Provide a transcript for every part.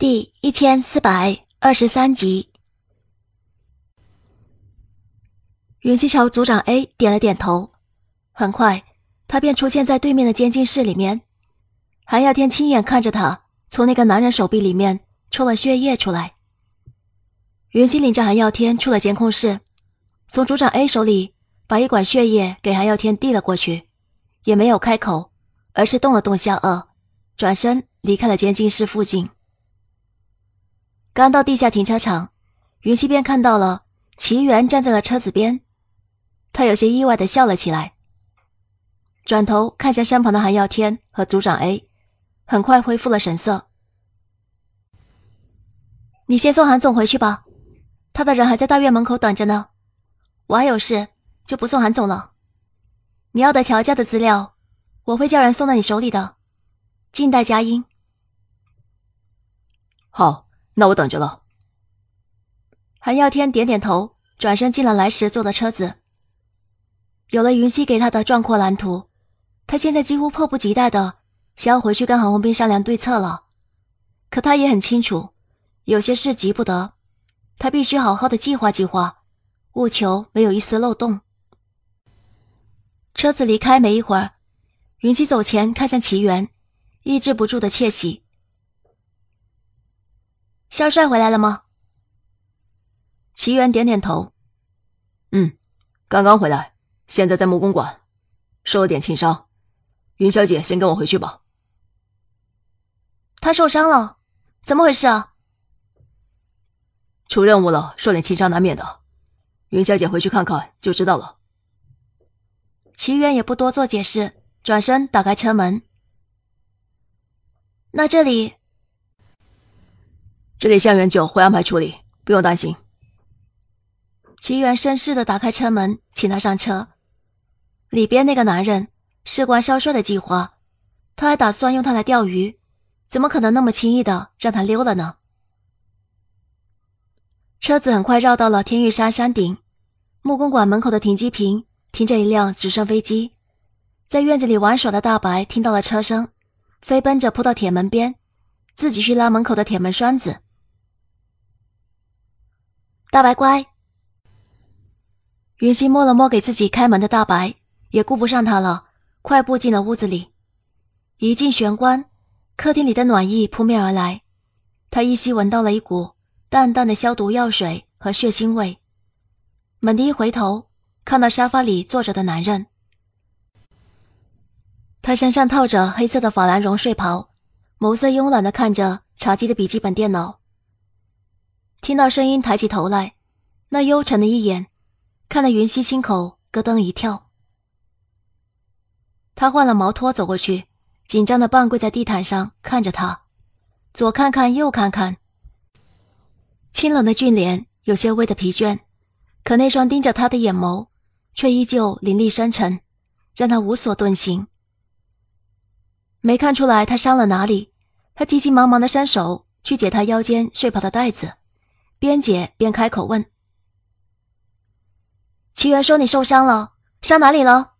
第一千四百二十三集，云溪朝组长 A 点了点头，很快他便出现在对面的监禁室里面。韩耀天亲眼看着他从那个男人手臂里面抽了血液出来。云溪领着韩耀天出了监控室，从组长 A 手里把一管血液给韩耀天递了过去，也没有开口，而是动了动下颚，转身离开了监禁室附近。刚到地下停车场，云溪便看到了齐源站在了车子边，他有些意外的笑了起来，转头看向身旁的韩耀天和组长 A，很快恢复了神色。你先送韩总回去吧，他的人还在大院门口等着呢。我还有事，就不送韩总了。你要的乔家的资料，我会叫人送到你手里的，静待佳音。好。那我等着了。韩耀天点点头，转身进了来时坐的车子。有了云溪给他的壮阔蓝图，他现在几乎迫不及待的想要回去跟韩红兵商量对策了。可他也很清楚，有些事急不得，他必须好好的计划计划，务求没有一丝漏洞。车子离开没一会儿，云溪走前看向齐源，抑制不住的窃喜。肖帅回来了吗？齐源点点头。嗯，刚刚回来，现在在木公馆，受了点轻伤。云小姐，先跟我回去吧。他受伤了，怎么回事啊？出任务了，受点轻伤难免的。云小姐回去看看就知道了。齐源也不多做解释，转身打开车门。那这里。这里向元九会安排处理，不用担心。齐源绅士的打开车门，请他上车。里边那个男人事关少帅的计划，他还打算用他来钓鱼，怎么可能那么轻易的让他溜了呢？车子很快绕到了天玉山山顶，木公馆门口的停机坪停着一辆直升飞机。在院子里玩耍的大白听到了车声，飞奔着扑到铁门边，自己去拉门口的铁门栓子。大白乖，云溪摸了摸给自己开门的大白，也顾不上他了，快步进了屋子里。一进玄关，客厅里的暖意扑面而来，他依稀闻到了一股淡淡的消毒药水和血腥味。猛地一回头，看到沙发里坐着的男人，他身上套着黑色的法兰绒睡袍，眸色慵懒的看着茶几的笔记本电脑。听到声音，抬起头来，那幽沉的一眼，看得云溪心口咯噔一跳。他换了毛拖走过去，紧张的半跪在地毯上看着他，左看看右看看。清冷的俊脸有些微的疲倦，可那双盯着他的眼眸却依旧凌厉深沉，让他无所遁形。没看出来他伤了哪里，他急急忙忙的伸手去解他腰间睡袍的带子。边解边开口问：“齐源，说你受伤了，伤哪里了？”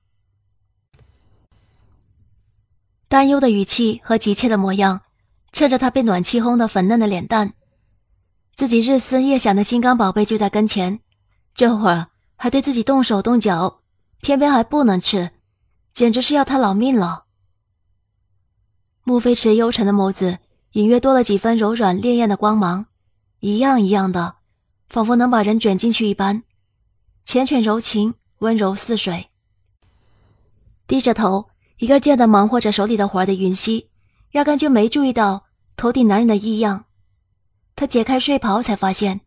担忧的语气和急切的模样，衬着他被暖气烘得粉嫩的脸蛋，自己日思夜想的心肝宝贝就在跟前，这会儿还对自己动手动脚，偏偏还不能吃，简直是要他老命了。穆飞驰幽沉的眸子隐约多了几分柔软烈焰的光芒。一样一样的，仿佛能把人卷进去一般，缱绻柔情，温柔似水。低着头，一个劲的忙活着手里的活的云溪，压根就没注意到头顶男人的异样。他解开睡袍，才发现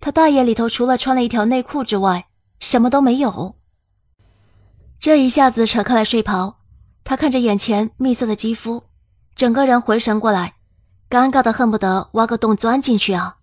他大爷里头除了穿了一条内裤之外，什么都没有。这一下子扯开了睡袍，他看着眼前蜜色的肌肤，整个人回神过来，尴尬的恨不得挖个洞钻进去啊！